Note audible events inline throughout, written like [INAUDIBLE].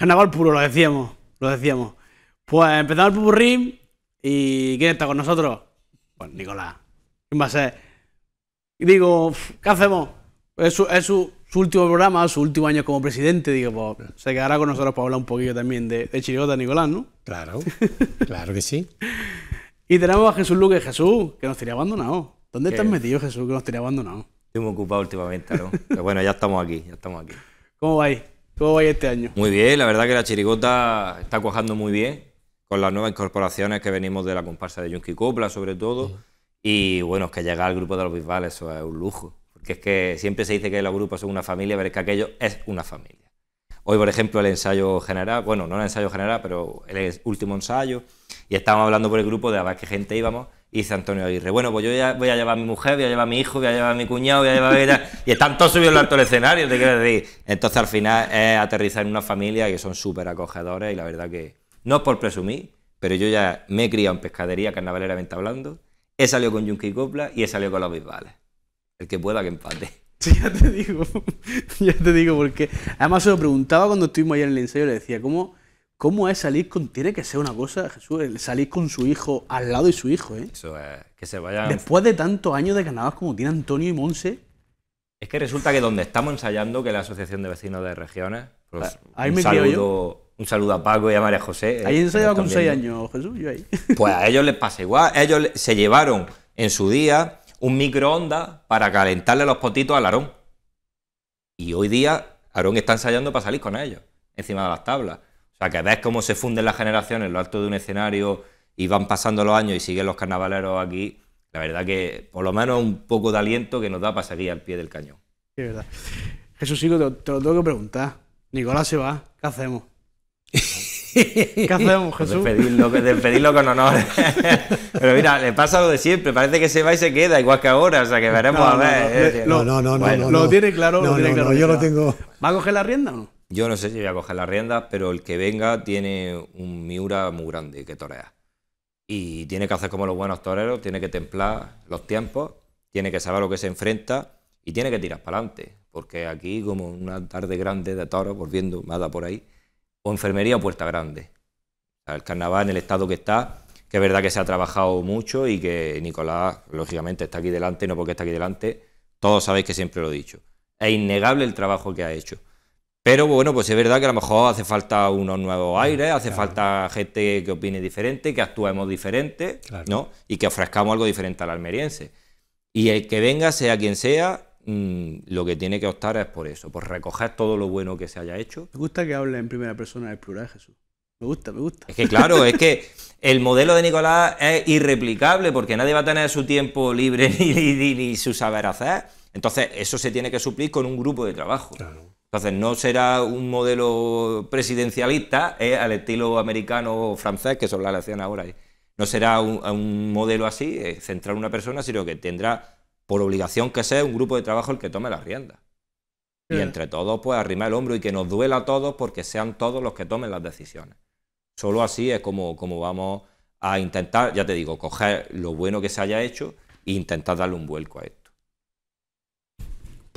Carnaval puro, lo decíamos, lo decíamos. Pues empezamos el pupurrí y ¿quién está con nosotros? Pues Nicolás. ¿Quién va a ser? Y digo, ¿qué hacemos? Es, su, es su, último programa, su último año como presidente. Digo, pues se quedará con nosotros para hablar un poquito también de, de Nicolás, ¿no? Claro, claro que sí. [LAUGHS] y tenemos a Jesús Luque, Jesús, que nos tiene abandonado. ¿Dónde estás metido, Jesús, que nos tiene abandonado? Estoy muy ocupado últimamente, Pero bueno, ya estamos aquí, ya estamos aquí. ¿Cómo vais? ¿Cómo va este año? Muy bien, la verdad que la chirigota está cuajando muy bien con las nuevas incorporaciones que venimos de la comparsa de Junki Copla, sobre todo. Y bueno, es que llegar al grupo de los Bisbales, eso es un lujo. Porque es que siempre se dice que los grupos son una familia, pero es que aquello es una familia. Hoy, por ejemplo, el ensayo general, bueno, no el ensayo general, pero el último ensayo, y estábamos hablando por el grupo de a ver qué gente íbamos, y dice Antonio Aguirre, bueno, pues yo ya voy a llevar a mi mujer, voy a llevar a mi hijo, voy a llevar a mi cuñado, voy a llevar a ella. [LAUGHS] Y están todos subidos alto del escenario, te quiero decir. Entonces al final es aterrizar en una familia que son súper acogedores y la verdad que no es por presumir, pero yo ya me he criado en pescadería carnavaleramente hablando, he salido con Yunque y Copla y he salido con los bisbales. El que pueda que empate. [LAUGHS] Sí, ya te digo, [LAUGHS] ya te digo, porque además se lo preguntaba cuando estuvimos ayer en el ensayo, le decía, ¿cómo ¿Cómo es salir con.? Tiene que ser una cosa, Jesús, salir con su hijo al lado de su hijo, ¿eh? Eso es. Que se vayan. Después de tantos años de carnaval como tiene Antonio y Monse. Es que resulta que donde estamos ensayando, que es la Asociación de Vecinos de Regiones. Pues, ah, un, saludo, un saludo a Paco y a María José. Eh, ahí ensayado con seis años, Jesús, yo ahí. [LAUGHS] Pues a ellos les pasa igual. Ellos se llevaron en su día un microondas para calentarle los potitos al Aarón. Y hoy día Aarón está ensayando para salir con ellos, encima de las tablas. O sea, que ves cómo se funden las generaciones lo alto de un escenario y van pasando los años y siguen los carnavaleros aquí, la verdad que por lo menos un poco de aliento que nos da para seguir al pie del cañón. Sí, verdad. Jesús, te, lo tengo que preguntar. Nicolás se va, ¿qué hacemos? ¿Qué hacemos, [LAUGHS] Jesús? Despedirlo, despedirlo con honor. [LAUGHS] Pero mira, le pasa lo de siempre. Parece que se va y se queda, igual que ahora. O sea, que veremos a ver. No, no, eh, no. no, lo tiene claro. Lo tiene claro yo lo tengo. ¿Va a coger la rienda o no? Yo no sé si voy a coger las riendas, pero el que venga tiene un Miura muy grande que torea. Y tiene que hacer como los buenos toreros, tiene que templar los tiempos, tiene que saber lo que se enfrenta y tiene que tirar para adelante. Porque aquí, como una tarde grande de toros, volviendo, nada por ahí, o enfermería o puerta grande. el carnaval en el estado que está, que es verdad que se ha trabajado mucho y que Nicolás, lógicamente, está aquí delante, no porque está aquí delante, todos sabéis que siempre lo he dicho. Es innegable el trabajo que ha hecho pero bueno, pues es verdad que a lo mejor hace falta unos nuevos aires, hace falta gente que opine diferente, que actuemos diferente, ¿no? Y que ofrezcamos algo diferente al almeriense. Y el que venga, sea quien sea, mm, lo que tiene que optar es por eso, por recoger todo lo bueno que se haya hecho. Me gusta que hable en primera persona del plural, Jesús. Me gusta, me gusta. Es que claro, es que [LAUGHS] el modelo de Nicolás es irreplicable porque nadie va a tener su tiempo libre [LAUGHS] ni, su saber hacer. Entonces, eso se tiene que suplir con un grupo de trabajo. Claro. Entonces no será un modelo presidencialista ¿eh? al estilo americano o francés, que son las elecciones ahora. No será un, modelo así, eh, centrar una persona, sino que tendrá por obligación que sea un grupo de trabajo el que tome las riendas. Y entre todos, pues arrimar el hombro y que nos duela a todos porque sean todos los que tomen las decisiones. Solo así es como, como vamos a intentar, ya te digo, coger lo bueno que se haya hecho e intentar darle un vuelco a esto.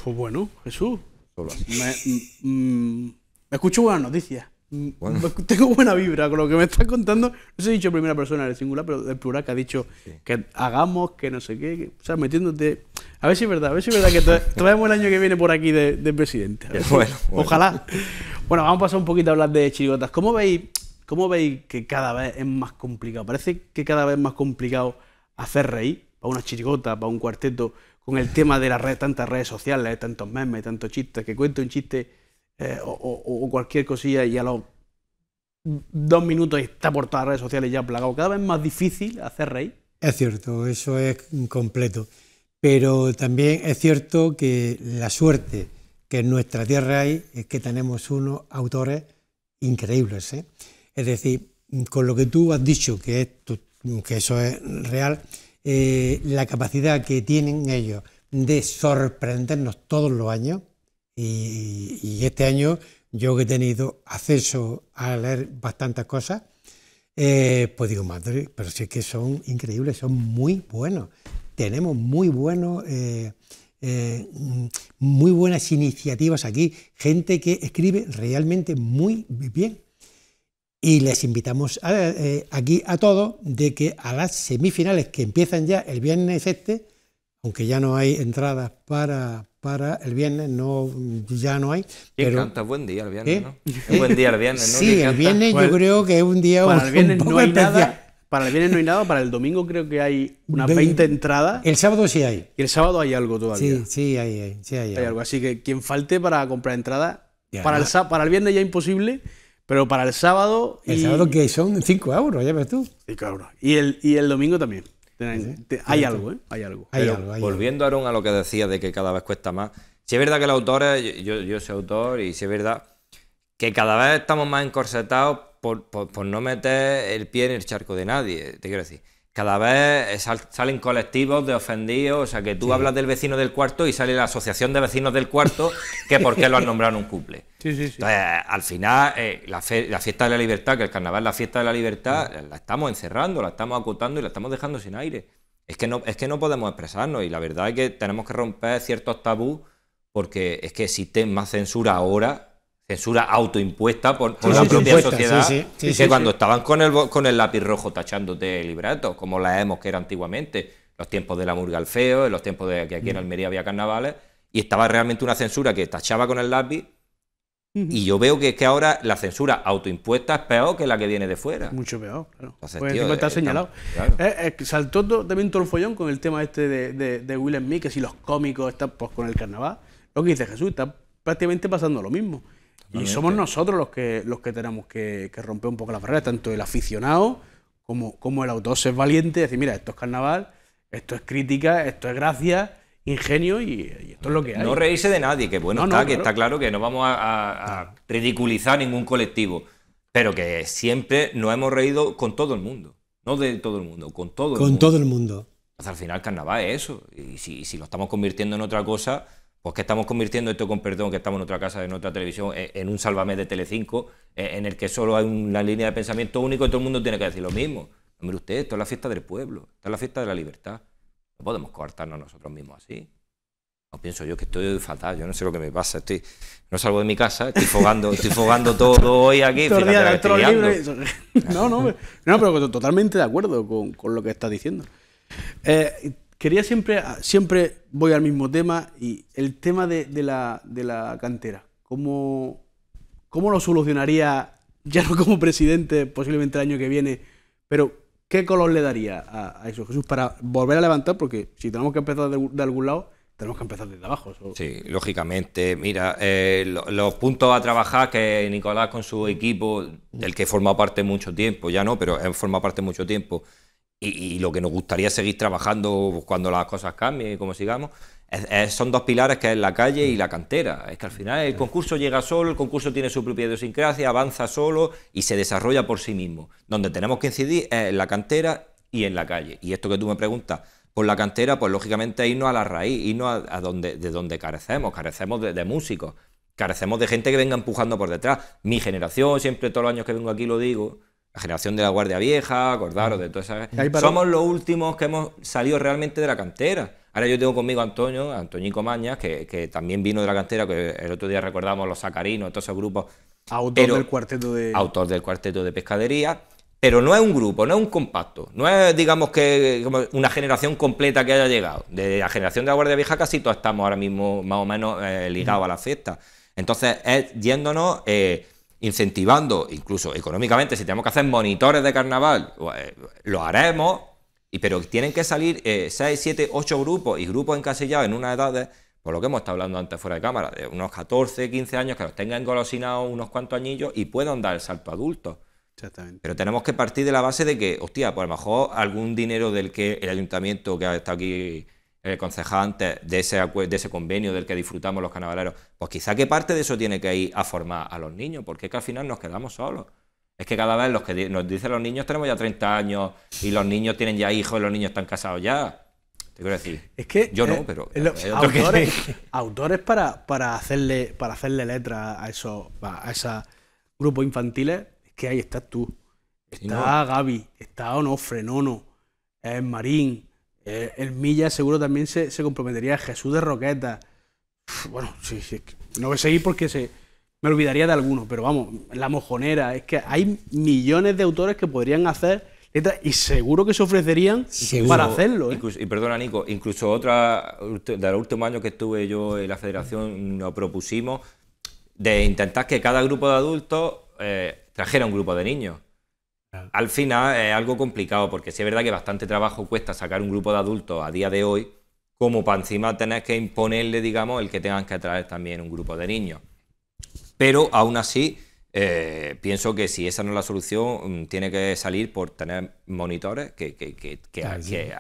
Pues bueno, Jesús, me, mm, escucho buenas noticias. Mm, [LAUGHS] tengo buena vibra con lo que me estás contando. No sé he dicho en primera persona en el singular, pero el plural que ha dicho que hagamos, que no sé qué. o sea, metiéndote. A ver si es verdad, a ver si es verdad que [LAUGHS] traemos el año que viene por aquí de, presidente. Bueno, Ojalá. Bueno, vamos a pasar un poquito a hablar de chirigotas. ¿Cómo veis, ¿Cómo veis que cada vez es más complicado? Parece que cada vez es más complicado hacer reír para una chirigota, para un cuarteto con el tema de las redes, tantas redes sociales, tantos memes, tantos chistes, que cuento un chiste eh, o, cualquier cosilla y a los dos minutos está por todas las redes sociales ya plagado. Cada vez más difícil hacer reír. Es cierto, eso es completo. Pero también es cierto que la suerte que en nuestra tierra hay es que tenemos unos autores increíbles. ¿eh? Es decir, con lo que tú has dicho, que, que eso es real, eh, la capacidad que tienen ellos de sorprendernos todos los años. Y, este año yo que he tenido acceso a leer bastantes cosas, eh, pues digo, madre, pero sí que son increíbles, son muy buenos. Tenemos muy buenos... Eh, muy buenas iniciativas aquí, gente que escribe realmente muy bien. Y les invitamos eh, aquí a todos de que a las semifinales que empiezan ya el viernes este, aunque ya no hay entradas para, para el viernes, no, ya no hay. Buen día el viernes, ¿Eh? ¿no? Es buen día el viernes, ¿no? [LAUGHS] Sí, el viernes yo creo que es un día para el [LAUGHS] viernes no hay Nada. Para el viernes no hay nada, para el domingo creo que hay [LAUGHS] unas 20 entradas. El sábado sí hay. Y el sábado hay algo todavía. Sí, sí hay, sí hay, algo. Así que quien falte para comprar entradas, para el, para el viernes ya imposible pero para el sábado. El sábado que son 5 euros, ya ves tú. 5 Y el, y el domingo también. hay, algo, ¿eh? hay algo, volviendo, Aaron, a lo que decía de que cada vez cuesta más. Si es verdad que el autor, yo, yo soy autor, y si es verdad que cada vez estamos más encorsetados por, por, no meter el pie en el charco de nadie, te quiero decir cada vez salen colectivos de ofendidos, o sea que tú hablas del vecino del cuarto y sale la asociación de vecinos del cuarto que por qué lo han nombrado un cumple. [LAUGHS] Sí, sí, Entonces, al final, eh, la, fiesta de la libertad, que el carnaval es la fiesta de la libertad, mm. la estamos encerrando, la estamos acotando y la estamos dejando sin aire. Es que, no, es que no podemos expresarnos y la verdad es que tenemos que romper ciertos tabús porque es que existe más censura ahora censura autoimpuesta por, la propia sociedad. Y que cuando estaban con el, con el lápiz rojo tachándote libratos, como la hemos que era antiguamente, los tiempos de la murga al feo, en los tiempos de que aquí en mm. Almería había carnavales, y estaba realmente una censura que tachaba con el lápiz. Y yo veo que que ahora la censura autoimpuesta es peor que la que viene de fuera. Mucho peor, claro. Pues está eh, señalado. Eh, eh, saltó también todo el follón con el tema este de, de, de que si los cómicos están pues, con el carnaval, lo que dice Jesús, está prácticamente pasando lo mismo. Y somos nosotros los que, los que tenemos que, romper un poco las barreras, tanto el aficionado como, como el autor ser valiente, decir, mira, esto es carnaval, esto es crítica, esto es gracia, ingenio y, esto es lo que hay. No reírse de nadie, que bueno está, que está claro que no vamos a, a ridiculizar ningún colectivo, pero que siempre nos hemos reído con todo el mundo. No de todo el mundo, con todo el mundo. Con todo el mundo. Hasta al final carnaval es eso. Y si, si, lo estamos convirtiendo en otra cosa, pues que estamos convirtiendo esto con perdón, que estamos en otra casa, en otra televisión, eh, en un salvame de Telecinco, eh, en el que solo hay una línea de pensamiento único y todo el mundo tiene que decir lo mismo. Mire usted, esto es la fiesta del pueblo, esto es la fiesta de la libertad. No podemos coartarnos nosotros mismos así. No pienso yo que estoy fatal, yo no sé lo que me pasa, estoy, no salgo de mi casa, estoy fogando, estoy fogando [LAUGHS] todo hoy aquí. [LAUGHS] No, no, no, pero totalmente de acuerdo con, lo que estás diciendo. Eh, Quería siempre, ah, siempre voy al mismo tema y el tema de, la, cantera. ¿Cómo, ¿Cómo lo solucionaría, [LAUGHS] ya no como presidente, posiblemente el año que viene, pero qué color le daría a, eso, Jesús, para volver a levantar? Porque si tenemos que empezar de, algún lado, tenemos que empezar desde abajo. Sí, lógicamente. Mira, eh, los puntos a trabajar que Nicolás con su equipo, del que forma parte mucho tiempo, ya no, pero forma parte mucho tiempo, y, lo que nos gustaría seguir trabajando cuando las cosas cambien y como sigamos, son dos pilares que es la calle y la cantera. Es que al final el concurso llega solo, el concurso tiene su propia idiosincrasia, avanza solo y se desarrolla por sí mismo. Donde tenemos que incidir es en la cantera y en la calle. Y esto que tú me preguntas, por la cantera, pues lógicamente irnos a la raíz, irnos a, donde, de donde carecemos, carecemos de, músicos, carecemos de gente que venga empujando por detrás. Mi generación, siempre todos los años que vengo aquí lo digo, la generación de la Guardia Vieja, acordaros de todas esas. Somos los últimos que hemos salido realmente de la cantera. Ahora yo tengo conmigo a Antonio, a Antoñico Mañas, que, también vino de la cantera, que el otro día recordamos los Sacarinos, todos esos grupos. Autor del cuarteto de. Autor del cuarteto de pescadería. Pero no es un grupo, no es un compacto, no es, digamos, que una generación completa que haya llegado. De la generación de la Guardia Vieja casi todos estamos ahora mismo más o menos eh, ligados a la fiesta. Entonces, es yéndonos eh, incentivando, incluso económicamente, si tenemos que hacer monitores de carnaval, eh, lo haremos, y, pero tienen que salir 6, 7, 8 grupos y grupos encasillados en unas edades, por lo que hemos estado hablando antes fuera de cámara, de unos 14, 15 años que los tengan golosinados unos cuantos añillos y puedan dar el salto adulto. Exactamente. Pero tenemos que partir de la base de que, hostia, pues a lo mejor algún dinero del que el ayuntamiento que ha estado aquí el concejante de ese, de ese convenio del que disfrutamos los canabaleros... pues quizá que parte de eso tiene que ir a formar a los niños, porque es que al final nos quedamos solos. Es que cada vez los que nos dicen los niños tenemos ya 30 años y los niños tienen ya hijos y los niños están casados ya. Te quiero decir. Es que. Yo no, eh, pero. [LAUGHS] autores, para, para, hacerle, para hacerle letras a esos a esos grupos infantiles, es que ahí estás tú. Está Gaby, está Onofre, Nono, ...es eh, Marín, el eh, Milla seguro también se, se, comprometería. Jesús de Roqueta. bueno, sí, sí. No voy a seguir porque se, me olvidaría de algunos, pero vamos, La Mojonera. Es que hay millones de autores que podrían hacer letras y seguro que se ofrecerían para hacerlo. ¿eh? y perdona, Nico, incluso otra, de los últimos años que estuve yo en la federación, nos propusimos de intentar que cada grupo de adultos eh, trajera un grupo de niños. Al final es algo complicado, porque sí es verdad que bastante trabajo cuesta sacar un grupo de adultos a día de hoy, como para encima tener que imponerle, digamos, el que tengan que atraer también un grupo de niños. Pero aún así, eh, pienso que si esa no es la solución, mm, tiene que salir por tener monitores que,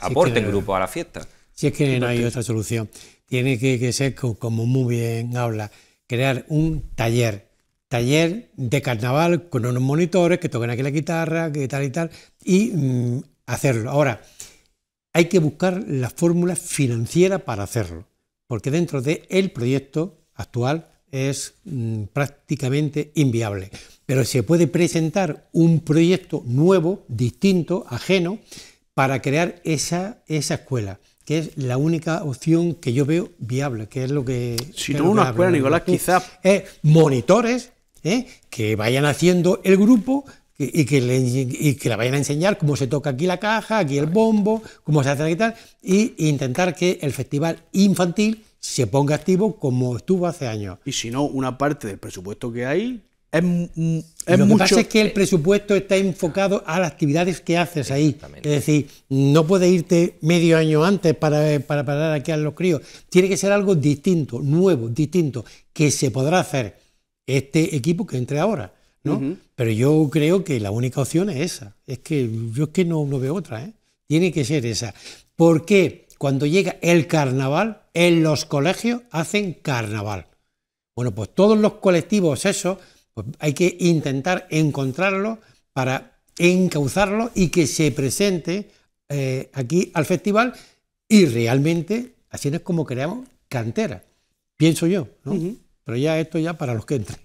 aporten grupos a la fiesta. Si es que no hay otra solución, tiene que, ser, como muy bien habla, crear un taller taller de carnaval con unos monitores que toquen aquí la guitarra, que tal y tal, y mm, hacerlo. Ahora, hay que buscar la fórmula financiera para hacerlo, porque dentro del el proyecto actual es mm, prácticamente inviable. Pero se puede presentar un proyecto nuevo, distinto, ajeno, para crear esa, esa escuela que es la única opción que yo veo viable, que es lo que... Si no una escuela, Nicolás, quizás... Es monitores ¿eh? que vayan haciendo el grupo y que, le, que la vayan a enseñar cómo se toca aquí la caja, aquí el bombo, cómo se hace la tal, y intentar que el festival infantil se ponga activo como estuvo hace años. Y si no, una parte del presupuesto que hay es, es lo que pasa es que el presupuesto está enfocado a las actividades que haces ahí. Es decir, no puedes irte medio año antes para, para parar aquí a los críos. Tiene que ser algo distinto, nuevo, distinto, que se podrá hacer este equipo que entre ahora, ¿no? Pero yo creo que la única opción es esa. Es que yo es que no, no veo otra, ¿eh? Tiene que ser esa. Porque cuando llega el carnaval, en los colegios hacen carnaval. Bueno, pues todos los colectivos esos, pues hay que intentar encontrarlo para encauzarlo y que se presente eh, aquí al festival y realmente así es como creamos cantera, pienso yo. ¿no? Pero ya esto ya para los que entren.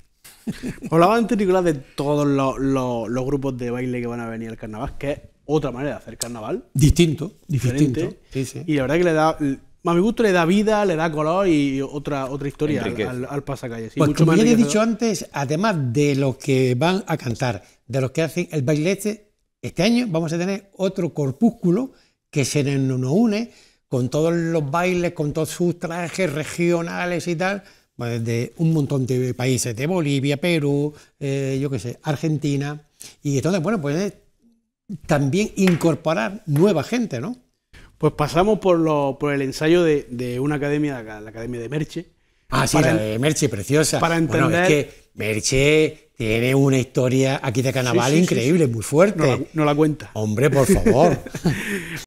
Hablaba antes, Nicolás, de todos los, los, grupos de baile que van a venir al carnaval, que es otra manera de hacer carnaval. Distinto, diferente. Y la verdad que le da, a mi gusto le da vida, le da color y otra, otra historia al, al, pasacalle. Sí, pues como he dicho antes, además de los que van a cantar, de los que hacen el bailete, este, este año vamos a tener otro corpúsculo que se nos une con todos los bailes, con todos sus trajes regionales y tal, de un montón de países, de Bolivia, Perú, eh, yo qué sé, Argentina. Y entonces, bueno, pues eh, también incorporar nueva gente, ¿no? Pues pasamos por, por el ensayo de, una academia, la Academia de Merche. Ah, sí, la de Merche, preciosa. Para entender... Bueno, es que Merche tiene una historia aquí de carnaval increíble, muy fuerte. No no la cuenta. Hombre, por favor. [LAUGHS]